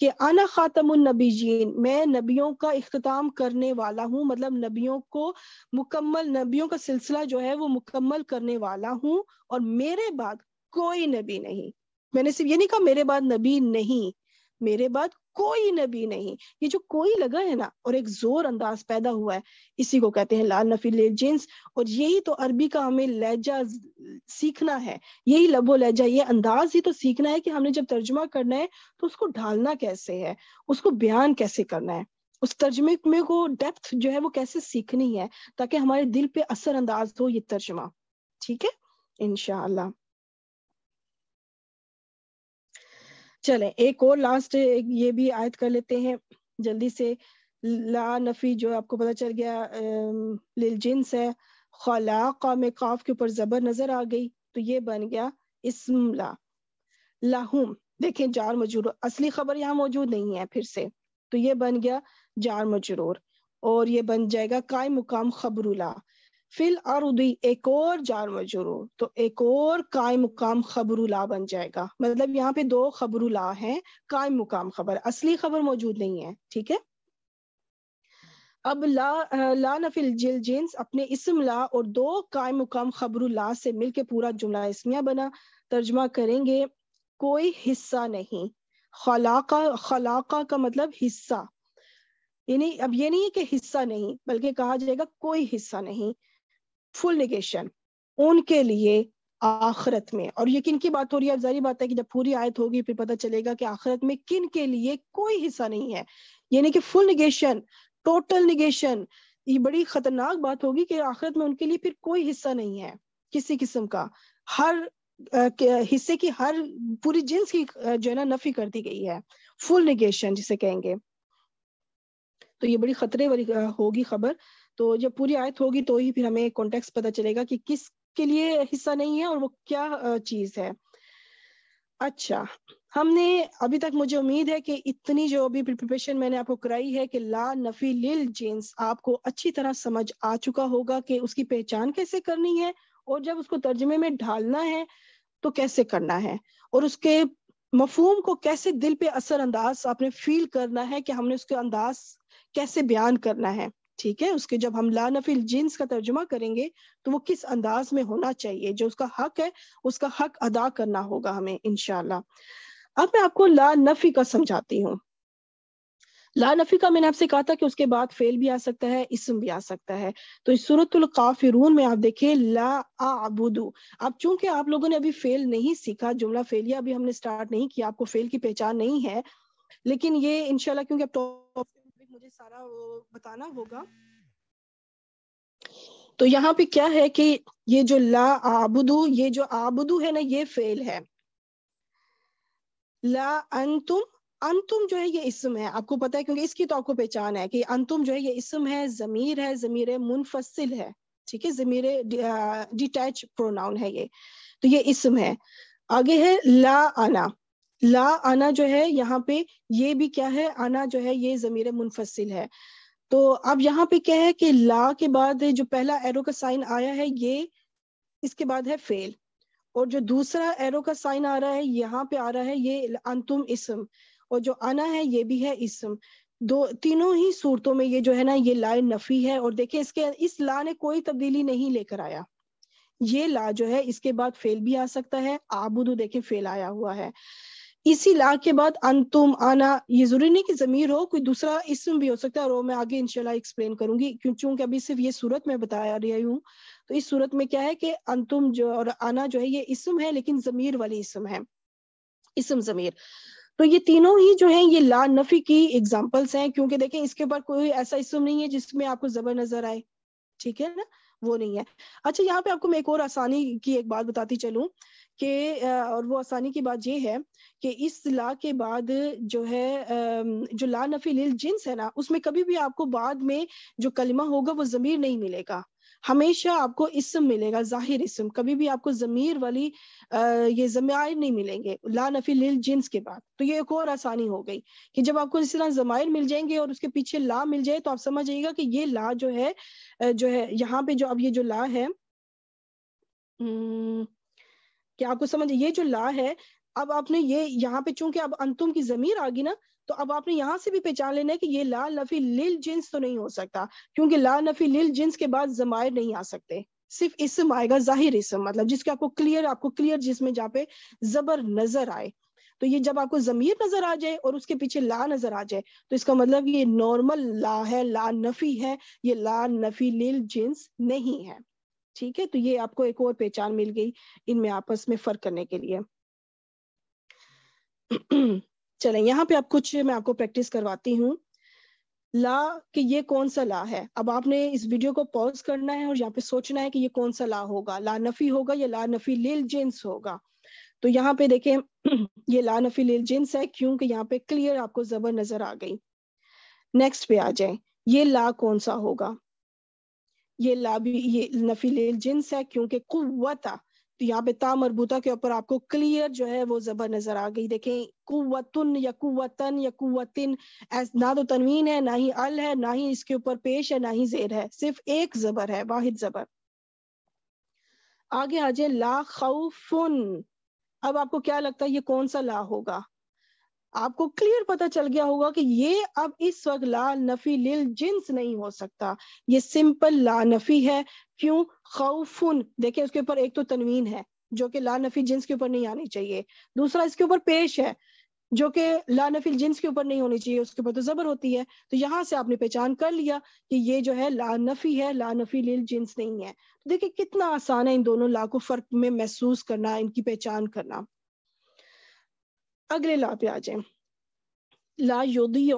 Speaker 1: कि आना खातम नबी जीन मैं नबियों का अख्ताम करने वाला हूँ मतलब नबियों को मुकम्मल नबियों का सिलसिला जो है वो मुकम्मल करने वाला हूँ और मेरे बाद कोई नबी नहीं मैंने सिर्फ ये नहीं कहा मेरे बाद नबी नहीं मेरे बाद कोई नबी नहीं ये जो कोई लगा है ना और एक जोर अंदाज पैदा हुआ है इसी को कहते हैं लाल नफी जिन्स और यही तो अरबी का हमें लहजा सीखना है यही लबो लहजा ये अंदाज ही तो सीखना है कि हमने जब तर्जुमा करना है तो उसको ढालना कैसे है उसको बयान कैसे करना है उस तर्जमे में वो डेप्थ जो है वो कैसे सीखनी है ताकि हमारे दिल पे असर अंदाज हो ये तर्जमा ठीक है इनशाला चलें एक और लास्ट एक ये भी आयत कर लेते हैं जल्दी से ला नफी जो आपको पता चल गया लिल जिन्स है खलाका में काफ के ऊपर जबर नजर आ गई तो ये बन गया इसमला ला लाहूम देखें जार मजरूर असली खबर यहाँ मौजूद नहीं है फिर से तो ये बन गया जार मजरूर और ये बन जाएगा काय मुकाम खबरुला फिल अरुदी एक और जार मजरू तो एक और काय मुकाम खबरुला बन जाएगा मतलब यहाँ पे दो खबरुला हैं काय मुकाम खबर असली खबर मौजूद नहीं है ठीक है अब ला ला नफिल जिल जिन्स अपने इसम ला और दो काय मुकाम खबरुला से मिलके पूरा जुमला इसमिया बना तर्जमा करेंगे कोई हिस्सा नहीं खलाका खलाका का मतलब हिस्सा यानी अब ये नहीं है कि हिस्सा नहीं बल्कि कहा जाएगा कोई हिस्सा नहीं फुल निगेशन उनके लिए आखरत में और ये किन की बात हो रही है जारी बात है कि जब पूरी आयत होगी फिर पता चलेगा कि आखरत में किन के लिए कोई हिस्सा नहीं है यानी कि फुल निगेशन टोटल निगेशन ये बड़ी खतरनाक बात होगी कि आखिरत में उनके लिए फिर कोई हिस्सा नहीं है किसी किस्म का हर हिस्से की हर पूरी जिन्स की जो है ना नफी कर दी गई है फुल निगेशन जिसे कहेंगे तो ये बड़ी खतरे वाली होगी खबर तो जब पूरी आयत होगी तो ही फिर हमें कॉन्टेक्स्ट पता चलेगा कि किस के लिए हिस्सा नहीं है और वो क्या चीज है अच्छा हमने अभी तक मुझे उम्मीद है कि इतनी जो अभी प्रिपरेशन मैंने आपको कराई है कि ला नफी लिल जिन्स आपको अच्छी तरह समझ आ चुका होगा कि उसकी पहचान कैसे करनी है और जब उसको तर्जमे में ढालना है तो कैसे करना है और उसके मफहूम को कैसे दिल पे असर अंदाज आपने फील करना है कि हमने उसके अंदाज कैसे बयान करना है ठीक है उसके जब हम ला नफिल जिन्स का तर्जुमा करेंगे तो वो किस अंदाज में होना चाहिए जो उसका हक है उसका हक अदा करना होगा हमें इनशाला अब मैं आपको ला नफी का समझाती हूँ ला नफी का मैंने आपसे कहा था कि उसके बाद फेल भी आ सकता है इसम भी आ सकता है तो इस सूरतुल काफिरून में आप देखिए ला आबुदू अब चूंकि आप लोगों ने अभी फेल नहीं सीखा जुमला फेलिया अभी हमने स्टार्ट नहीं किया आपको फेल की पहचान नहीं है लेकिन ये इनशाला क्योंकि आप टॉप मुझे सारा वो बताना होगा तो यहाँ पे क्या है कि ये जो ला आबुदू ये जो आबुदू है ना ये फेल है ला अंतुम अंतुम जो है ये इसम है आपको पता है क्योंकि इसकी तो आपको पहचान है कि अंतुम जो है ये इसम है जमीर है जमीर मुनफसिल है ठीक है जमीर डिटैच प्रोनाउन है ये तो ये इसम है आगे है ला आना ला आना जो है यहाँ पे ये भी क्या है आना जो है ये जमीर मुनफसिल है तो अब यहाँ पे क्या है कि ला के बाद जो पहला एरो का साइन आया है ये इसके बाद है फेल और जो दूसरा एरो का साइन आ रहा है यहाँ पे आ रहा है ये अंतुम इसम और जो आना है ये भी है इसम दो तीनों ही सूरतों में ये जो है ना ये ला नफी है और देखिये इसके इस ला ने कोई तब्दीली नहीं लेकर आया ये ला जो है इसके बाद फेल भी आ सकता है आबुदू देखे फेल आया हुआ है इसी ला के बाद अंतुम आना ये जरूरी नहीं कि जमीर हो कोई दूसरा इसम भी हो सकता है और मैं आगे इनशाला एक्सप्लेन करूंगी क्यों चूंकि अभी सिर्फ ये सूरत में बताया रही हूँ तो इस सूरत में क्या है कि अंतुम जो और आना जो है ये इसम है लेकिन जमीर वाली इसम है इसम जमीर तो ये तीनों ही जो है ये ला नफी की एग्जाम्पल्स हैं क्योंकि देखें इसके ऊपर कोई ऐसा इसम नहीं है जिसमें आपको जबर नजर आए ठीक है ना वो नहीं है अच्छा यहाँ पे आपको मैं एक और आसानी की एक बात बताती चलूँ कि और वो आसानी की बात ये है कि इस ला के बाद जो है जो ला नफी लिल जिन्स है ना उसमें कभी भी आपको बाद में जो कलमा होगा वो जमीर नहीं मिलेगा हमेशा आपको इसम मिलेगा जाहिर इसम कभी भी आपको ज़मीर वाली ये ज़मायर नहीं मिलेंगे ला नफी लिल जिन्स के बाद तो ये एक और आसानी हो गई कि जब आपको इस तरह ज़मायर मिल जाएंगे और उसके पीछे ला मिल जाए तो आप समझ जाइएगा कि ये ला जो है जो है यहाँ पे जो अब ये जो ला है कि आपको समझ ये जो ला है अब आपने ये यहाँ पे चूंकि अब अंतुम की जमीर आ गई ना तो अब आपने यहाँ से भी पहचान लेना है कि ये लाल नफी लिल जिन्स तो नहीं हो सकता क्योंकि ला नफी लिल जिन्स के बाद जमायर नहीं आ सकते सिर्फ इसम आएगा जाहिर इसम मतलब जिसके आपको क्लियर आपको क्लियर जिसमें जहाँ पे जबर नजर आए तो ये जब आपको जमीर नजर आ जाए और उसके पीछे ला नजर आ जाए तो इसका मतलब ये नॉर्मल ला है ला नफी है ये ला नफी लिल जिन्स नहीं है ठीक है तो ये आपको एक और पहचान मिल गई इनमें आपस में फर्क करने के लिए चलें यहाँ पे आप कुछ मैं आपको प्रैक्टिस करवाती हूँ ला कि ये कौन सा ला है अब आपने इस वीडियो को पॉज करना है और यहाँ पे सोचना है कि ये कौन सा ला होगा ला नफी होगा या ला नफी लेल जिन्स होगा तो यहाँ पे देखें ये ला नफी लेल जिन्स है क्योंकि यहाँ पे क्लियर आपको जबर नजर आ गई नेक्स्ट पे आ जाए ये ला कौन सा होगा ये ला भी ये नफी लेल जिन्स है क्योंकि कुवता यहाँ पे ता मरबूता के ऊपर आपको क्लियर जो है वो जबर नजर आ गई देखें कुवतुन या यकुवतिन ना तो तनवीन है ना ही अल है ना ही इसके ऊपर पेश है ना ही जेर है सिर्फ एक जबर है वाहिद जबर आगे आ जाए ला खौफुन अब आपको क्या लगता है ये कौन सा ला होगा आपको क्लियर पता चल गया होगा कि ये अब इस वक्त ला नफी लिल जिन्स नहीं हो सकता ये सिंपल ला नफी है क्यों खौफुन देखिए उसके ऊपर एक तो तनवीन है जो कि ला नफी जिन्स के ऊपर नहीं आनी चाहिए दूसरा इसके ऊपर पेश है जो कि ला नफी जिन्स के ऊपर नहीं होनी चाहिए उसके ऊपर तो जबर होती है तो यहाँ से आपने पहचान कर लिया कि ये जो है ला नफी है ला नफी लिल जिन्स नहीं है तो देखिए कितना आसान है इन दोनों ला को फर्क में महसूस करना इनकी पहचान करना अगले ला पे आ जाए ला युदी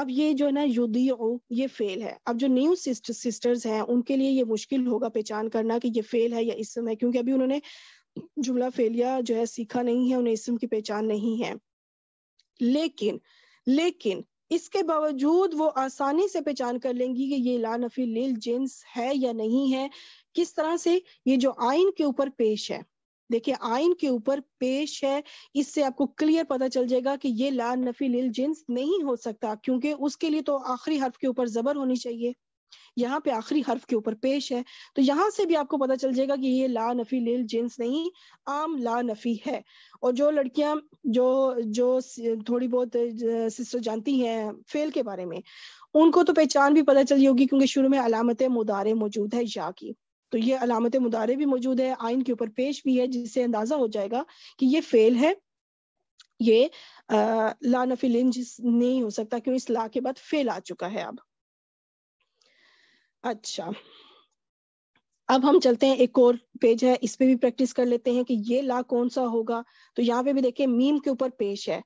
Speaker 1: अब ये जो है ना युदी ये फेल है अब जो न्यू सिस्ट, सिस्टर्स हैं उनके लिए ये मुश्किल होगा पहचान करना कि ये फेल है या इसम है क्योंकि अभी उन्होंने जुमला फेलिया जो है सीखा नहीं है उन्हें इसम की पहचान नहीं है लेकिन लेकिन इसके बावजूद वो आसानी से पहचान कर लेंगी कि ये ला नफी लील जेंस है या नहीं है किस तरह से ये जो आइन के ऊपर पेश है देखिए आइन के ऊपर पेश है इससे आपको क्लियर पता चल जाएगा कि ये ला नफी लिल जिन्स नहीं हो सकता क्योंकि उसके लिए तो आखिरी हर्फ के ऊपर जबर होनी चाहिए यहाँ पे आखिरी हर्फ के ऊपर पेश है तो यहाँ से भी आपको पता चल जाएगा कि ये ला नफी लिल जिन्स नहीं आम ला नफी है और जो लड़कियां जो जो थोड़ी बहुत सिस्टर जानती हैं फेल के बारे में उनको तो पहचान भी पता चली होगी क्योंकि शुरू में अलामत मुदारे मौजूद है या की तो ये अलामत मुदारे भी मौजूद है आइन के ऊपर पेश भी है जिससे अंदाजा हो जाएगा कि ये फेल है ये लानफिल नहीं हो सकता क्योंकि इस ला के बाद फेल आ चुका है अब अच्छा अब हम चलते हैं एक और पेज है इस पे भी प्रैक्टिस कर लेते हैं कि ये ला कौन सा होगा तो यहाँ पे भी देखिए मीम के ऊपर पेश है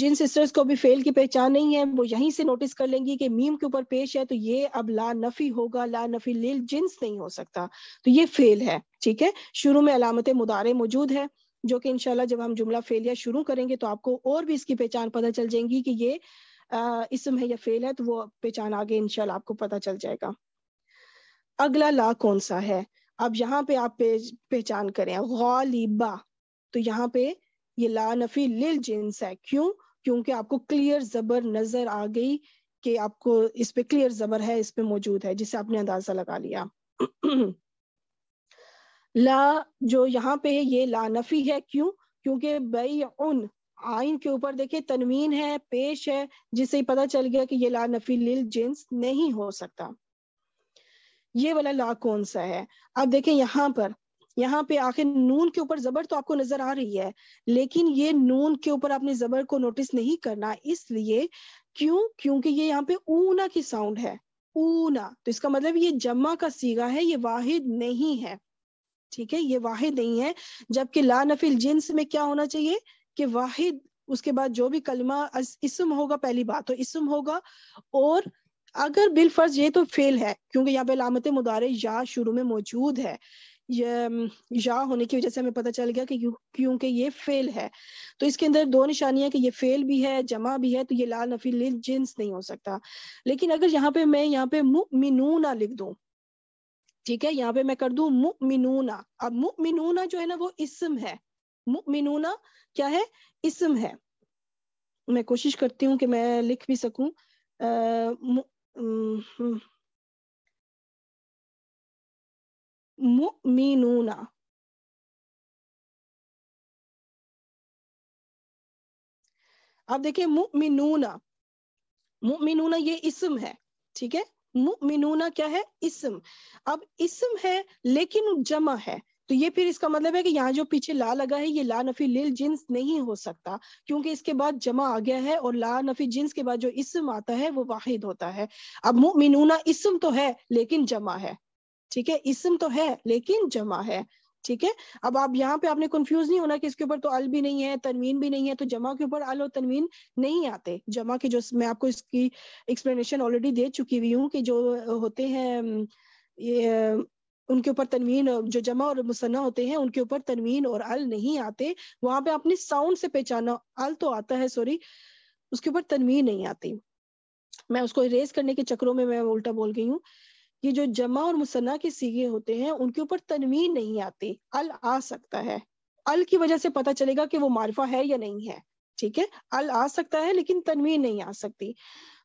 Speaker 1: जिन सिस्टर्स को भी फेल की पहचान नहीं है वो यहीं से नोटिस कर लेंगी कि मीम के ऊपर पेश है तो ये अब ला नफी होगा ला नफी लील जिन्स नहीं हो सकता तो ये फेल है ठीक है शुरू में अलामत मुदारे मौजूद है जो कि इनशाला जब हम जुमला फेलिया शुरू करेंगे तो आपको और भी इसकी पहचान पता चल जाएंगी कि ये इसम है या फेल है तो वो पहचान आगे इनशाला आपको पता चल जाएगा अगला ला कौन सा है अब यहाँ पे आप पहचान करें गालिबा तो यहाँ पे ये लानफी लिल जिन्स है क्यों क्योंकि आपको क्लियर जबर नजर आ गई कि आपको इस पे क्लियर जबर है इस पे मौजूद है जिसे आपने अंदाजा लगा लिया ला जो यहाँ पे है ये ला नफी है क्यों क्योंकि बई उन आइन के ऊपर देखिए तनवीन है पेश है जिससे पता चल गया कि ये ला नफी लिल जिन्स नहीं हो सकता ये वाला ला कौन सा है अब देखें यहाँ पर यहाँ पे आखिर नून के ऊपर जबर तो आपको नजर आ रही है लेकिन ये नून के ऊपर आपने जबर को नोटिस नहीं करना इसलिए क्यों क्योंकि ये यहाँ पे ऊना की साउंड है ऊना तो इसका मतलब ये जमा का सीगा है ये वाहिद नहीं है ठीक है ये वाहिद नहीं है जबकि ला नफिल जिन्स में क्या होना चाहिए कि वाहिद उसके बाद जो भी कलमा इसम होगा पहली बात तो इसम होगा और अगर बिल फर्ज ये तो फेल है क्योंकि यहाँ पे लामत मुदारे या शुरू में मौजूद है या होने की वजह से हमें पता चल गया कि क्योंकि ये फेल है तो इसके अंदर दो निशानियां कि ये फेल भी है जमा भी है तो ये लाल नफी लिल जिन्स नहीं हो सकता लेकिन अगर यहाँ पे मैं यहाँ पे मुमिनूना लिख दू ठीक है यहाँ पे मैं कर दू मुमिनूना अब मुमिनूना जो है ना वो इसम है मुमिनूना क्या है इसम है मैं कोशिश करती हूँ कि मैं लिख भी सकू अः मुमिनूना अब देखिए मुमिनूना मुमिनूना ये इसम है ठीक है मुमिनूना क्या है इसम अब इसम है लेकिन जमा है तो ये फिर इसका मतलब है कि यहाँ जो पीछे ला लगा है ये ला नफी लिल जिन्स नहीं हो सकता क्योंकि इसके बाद जमा आ गया है और ला नफी जिन्स के बाद जो इसम आता है वो वाहिद होता है अब मुमिनूना इसम तो है लेकिन जमा है ठीक है इसम तो है लेकिन जमा है ठीक है अब आप यहाँ पे आपने कंफ्यूज नहीं होना कि इसके ऊपर तो अल भी नहीं है तनवीन भी नहीं है तो जमा के ऊपर अल और तनवीन नहीं आते जमा की जो मैं आपको इसकी एक्सप्लेनेशन ऑलरेडी दे चुकी हुई हूँ कि जो होते हैं ये उनके ऊपर तनवीन जो जमा और मुसन्ना होते हैं उनके ऊपर तनवीन और अल नहीं आते वहां पे आपने साउंड से पहचाना अल तो आता है सॉरी उसके ऊपर तनवीन नहीं आती मैं उसको इरेज करने के चक्रों में मैं उल्टा बोल गई हूँ ये जो जमा और मुसन्ना के सीगे होते हैं उनके ऊपर तनवीन नहीं आती अल आ सकता है अल की वजह से पता चलेगा कि वो मारफा है या नहीं है ठीक है अल आ सकता है लेकिन तनवीन नहीं आ सकती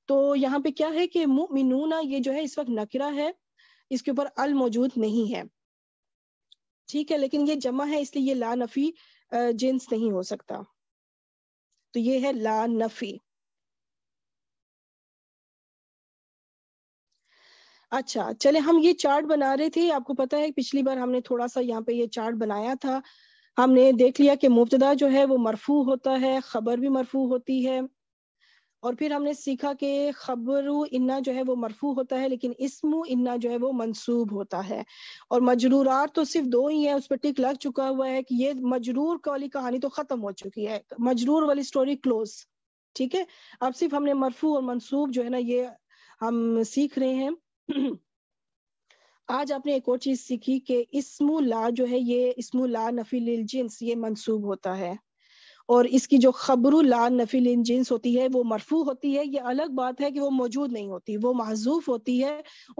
Speaker 1: तो यहाँ पे क्या है कि मुमिनूना ये जो है इस वक्त नकरा है इसके ऊपर अल मौजूद नहीं है ठीक है लेकिन ये जमा है इसलिए ये ला नफी जेंस नहीं हो सकता तो ये है ला नफी अच्छा चले हम ये चार्ट बना रहे थे आपको पता है पिछली बार हमने थोड़ा सा यहाँ पे ये चार्ट बनाया था हमने देख लिया कि मुबतदा जो है वो मरफू होता है खबर भी मरफू होती है और फिर हमने सीखा कि खबर इन्ना जो है वो मरफू होता है लेकिन इसम इन्ना जो है वो मंसूब होता है और मजरूरात तो सिर्फ दो ही है उस पर टिक लग चुका हुआ है कि ये मजरूर वाली कहानी तो खत्म हो चुकी है मजरूर वाली स्टोरी क्लोज ठीक है अब सिर्फ हमने मरफू और मनसूब जो है ना ये हम सीख रहे हैं आज आपने एक और चीज सीखी कि इसमु ला जो है ये इसमु ला नफी जिन्स ये मंसूब होता है और इसकी जो खबर ला नफी जिन्स होती है वो मरफू होती है ये अलग बात है कि वो मौजूद नहीं होती वो महजूफ होती है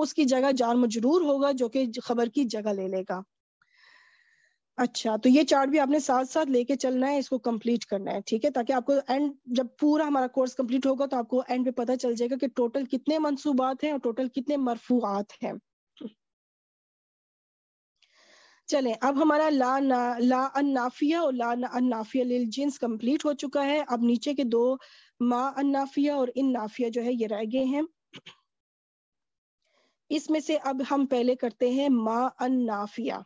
Speaker 1: उसकी जगह जान मजरूर होगा जो कि खबर की जगह ले लेगा अच्छा तो ये चार्ट भी आपने साथ साथ लेके चलना है इसको कंप्लीट करना है ठीक है ताकि आपको एंड जब पूरा हमारा कोर्स कंप्लीट होगा तो आपको एंड पे पता चल जाएगा कि टोटल कितने मनसूबात हैं और टोटल कितने मरफूआत हैं चले अब हमारा ला ना ला अन्नाफिया और ला अन्नाफिया लिल जिन्स कंप्लीट हो चुका है अब नीचे के दो मा अन्नाफिया और इन नाफिया जो है ये रह गए हैं इसमें से अब हम पहले करते हैं मा अन्नाफिया